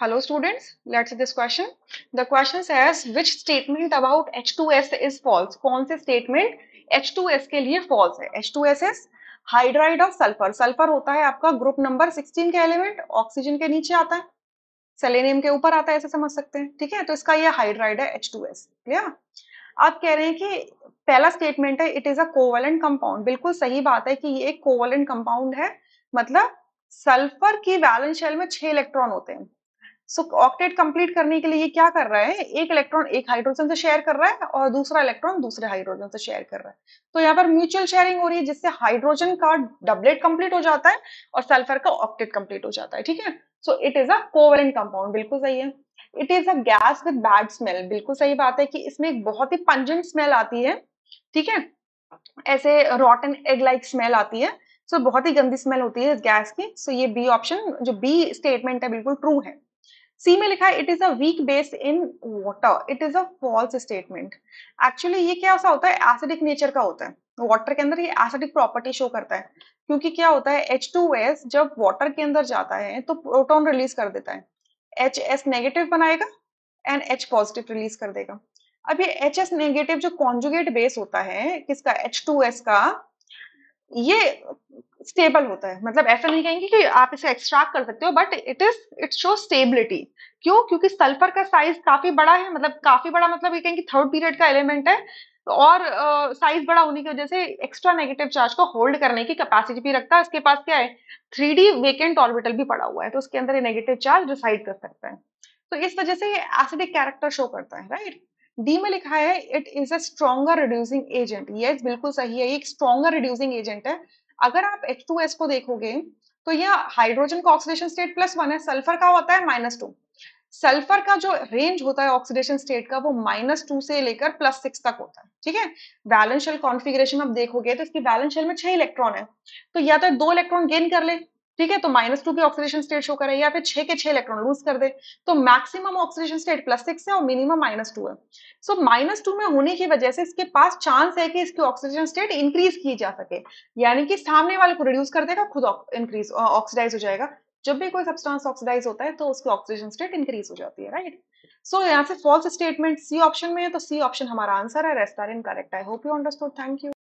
Hello students, let's see this question. The question says which statement about H2S is false? कौन से statement H2S के लिए false है? H2S is hydride of sulphur sulphur होता है आपका ग्रुप नंबर 16 का एलिमेंट ऑक्सीजन के नीचे आता है सेलेनियम के ऊपर आता है ऐसे समझ सकते हैं ठीक है तो इसका ये हाइड्राइड है H2S क्लियर आप कह रहे हैं कि पहला स्टेटमेंट है it is a covalent compound बिल्कुल सही बात है कि ये एक कोवेलेंट कंपाउंड है मतलब सल्फर की वैलेंस शेल में छह इलेक्ट्रॉन होते हैं सो ऑक्टेट कंप्लीट करने के लिए ये क्या कर रहा है एक इलेक्ट्रॉन एक हाइड्रोजन से शेयर कर रहा है और दूसरा इलेक्ट्रॉन दूसरे हाइड्रोजन से शेयर कर रहा है तो यहाँ पर म्यूचुअल शेयरिंग हो रही है जिससे हाइड्रोजन का डबलेट कंप्लीट हो जाता है और सल्फर का ऑक्टेट कंप्लीट हो जाता है ठीक है so it is a covalent compound बिल्कुल सही है it is a gas with bad smell बिल्कुल सही बात है कि इसमें एक बहुत ही पंजेंट स्मेल आती है ठीक है ऐसे रॉट एग लाइक स्मेल आती है सो so, बहुत ही गंदी स्मेल होती है इस गैस की सो so, ये बी ऑप्शन जो बी स्टेटमेंट है बिल्कुल ट्रू है सी में लिखा है it is a weak base in water it is a false statement actually ये क्या ऐसा होता है एसिडिक नेचर का होता है वाटर के अंदर ये एसिडिक प्रॉपर्टी शो करता है क्योंकि क्या होता है एच टू एस जब वाटर के अंदर जाता है तो प्रोटोन रिलीज कर देता है एच एस नेगेटिव बनाएगा एंड एच पॉजिटिव रिलीज कर देगा अब ये एच एस नेगेटिव जो कॉन्जुगेट बेस होता है किसका एच टू एस का ये स्टेबल होता है मतलब ऐसा नहीं कहेंगे कि आप इसे एक्सट्रैक्ट कर सकते हो but it is it show stability क्यों क्योंकि सल्फर का साइज काफी बड़ा है मतलब काफी बड़ा मतलब ये कहेंगे थर्ड पीरियड का एलिमेंट है और साइज uh, बड़ा होने की वजह से एक्स्ट्रा नेगेटिव चार्ज को होल्ड करने की कैपेसिटी भी रखता है इसके पास क्या है थ्री डी वेकेंट ऑर्बिटल भी पड़ा हुआ है तो उसके अंदर ये नेगेटिव चार्ज डिसाइड कर सकता है तो इस वजह से ये एसिडिक कैरेक्टर शो करता है राइट right? डी में लिखा है it is a stronger reducing agent ये बिल्कुल सही है ये एक स्ट्रॉगर रिड्यूसिंग एजेंट है अगर आप एस को देखोगे तो यह हाइड्रोजन का ऑक्सीडेशन स्टेट प्लस वन है सल्फर का होता है माइनस टू सल्फर का जो रेंज होता है ऑक्सीडेशन स्टेट का वो माइनस टू से लेकर प्लस सिक्स तक होता है ठीक है बैलेंस शेल कॉन्फिग्रेशन आप देखोगे तो इसकी बैलेंस शेल में छह इलेक्ट्रॉन है तो या तो दो इलेक्ट्रॉन गेन कर ले ठीक है तो माइनस टू की ऑक्सीडेशन स्टेट शो करे या फिर छह के छह इलेक्ट्रॉन लूज कर दे तो maximum oxidation state plus six है और मिनिमम माइनस टू है सो माइनस टू में होने की वजह से इसके पास चांस है कि इसकी ऑक्सीजन स्टेट इंक्रीज की जा सके यानी कि सामने वाले को रिड्यूस कर देगा खुद इंक्रीज ऑक्सीडाइज हो जाएगा जब भी कोई सब्सटेंस ऑक्सीडाइज होता है तो उसकी ऑक्सीजन स्टेट इंक्रीज हो जाती है राइट सो यहाँ से फॉल्स स्टेटमेंट सी ऑप्शन में है तो सी ऑप्शन हमारा आंसर है incorrect I hope you understood thank you